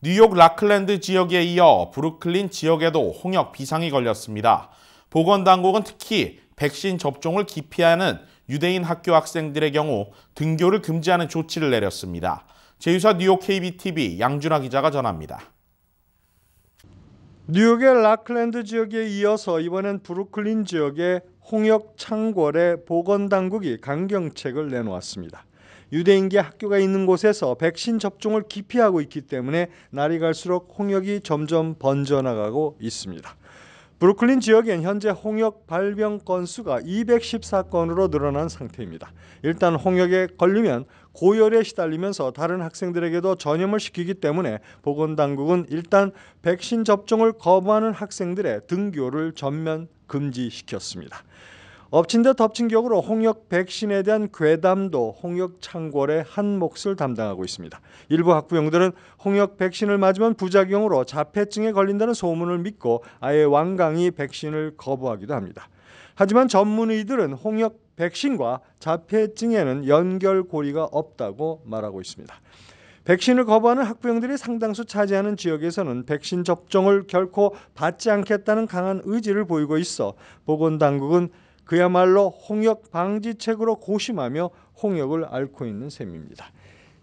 뉴욕 라클랜드 지역에 이어 브루클린 지역에도 홍역 비상이 걸렸습니다. 보건당국은 특히 백신 접종을 기피하는 유대인 학교 학생들의 경우 등교를 금지하는 조치를 내렸습니다. 제휴사 뉴욕 KBTV 양준하 기자가 전합니다. 뉴욕의 라클랜드 지역에 이어서 이번엔 브루클린 지역의 홍역 창궐에 보건당국이 강경책을 내놓았습니다. 유대인계 학교가 있는 곳에서 백신 접종을 기피하고 있기 때문에 날이 갈수록 홍역이 점점 번져나가고 있습니다. 브루클린 지역엔 현재 홍역 발병 건수가 214건으로 늘어난 상태입니다. 일단 홍역에 걸리면 고열에 시달리면서 다른 학생들에게도 전염을 시키기 때문에 보건당국은 일단 백신 접종을 거부하는 학생들의 등교를 전면 금지시켰습니다. 엎친 데 덮친 격으로 홍역 백신에 대한 괴담도 홍역 창궐의 한 몫을 담당하고 있습니다. 일부 학부형들은 홍역 백신을 맞으면 부작용으로 자폐증에 걸린다는 소문을 믿고 아예 완강히 백신을 거부하기도 합니다. 하지만 전문의들은 홍역 백신과 자폐증에는 연결고리가 없다고 말하고 있습니다. 백신을 거부하는 학부형들이 상당수 차지하는 지역에서는 백신 접종을 결코 받지 않겠다는 강한 의지를 보이고 있어 보건당국은 그야말로 홍역 방지책으로 고심하며 홍역을 앓고 있는 셈입니다.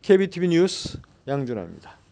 KBTV 뉴스 양준아입니다.